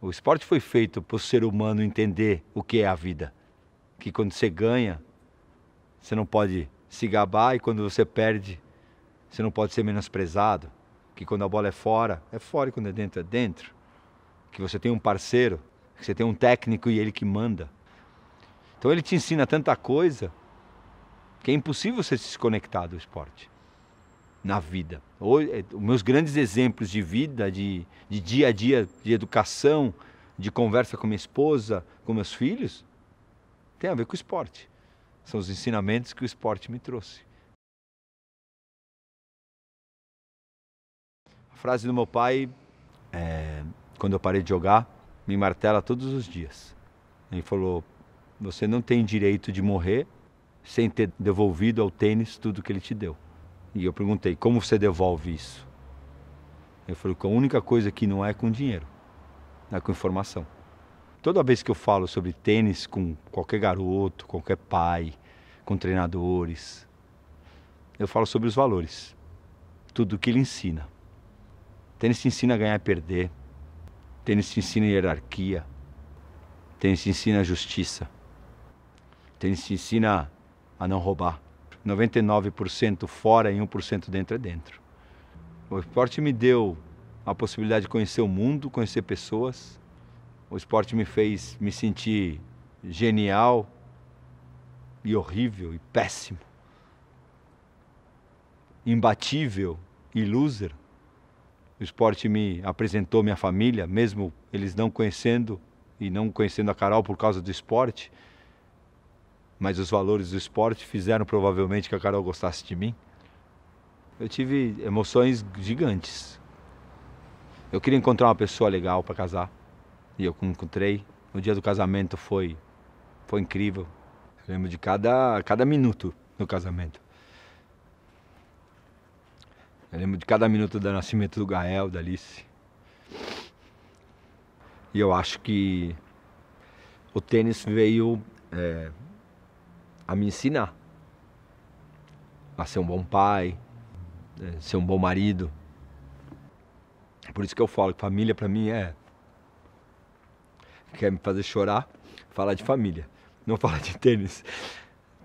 O esporte foi feito para o ser humano entender o que é a vida. Que quando você ganha, você não pode se gabar e quando você perde, você não pode ser menosprezado. Que quando a bola é fora, é fora e quando é dentro, é dentro. Que você tem um parceiro, que você tem um técnico e ele que manda. Então ele te ensina tanta coisa que é impossível você se desconectar do esporte na vida. Hoje, eh, meus grandes exemplos de vida, de, de dia a dia, de educação, de conversa com minha esposa, com meus filhos, tem a ver com o esporte. São os ensinamentos que o esporte me trouxe. A frase do meu pai, é, quando eu parei de jogar, me martela todos os dias. Ele falou: Você não tem direito de morrer sem ter devolvido ao tênis tudo que ele te deu. E eu perguntei, como você devolve isso? Ele falou que a única coisa que não é com dinheiro, é com informação. Toda vez que eu falo sobre tênis com qualquer garoto, qualquer pai, com treinadores, eu falo sobre os valores, tudo o que ele ensina. Tênis te ensina a ganhar e perder, tênis te ensina hierarquia, tênis te ensina justiça, tênis te ensina a não roubar. 99% fora e 1% dentro é dentro. O esporte me deu a possibilidade de conhecer o mundo, conhecer pessoas. O esporte me fez me sentir genial e horrível e péssimo. Imbatível e loser. O esporte me apresentou minha família, mesmo eles não conhecendo e não conhecendo a Carol por causa do esporte mas os valores do esporte fizeram provavelmente que a Carol gostasse de mim. Eu tive emoções gigantes. Eu queria encontrar uma pessoa legal para casar e eu encontrei. O dia do casamento foi foi incrível. Eu lembro de cada cada minuto do casamento. Eu lembro de cada minuto do nascimento do Gael, da Alice. E eu acho que o tênis veio é, a me ensinar a ser um bom pai, né, ser um bom marido. É por isso que eu falo que família para mim é quer me fazer chorar, falar de família, não falar de tênis.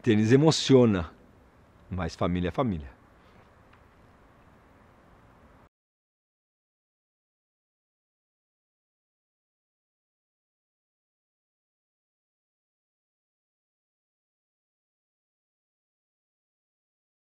Tênis emociona, mas família é família.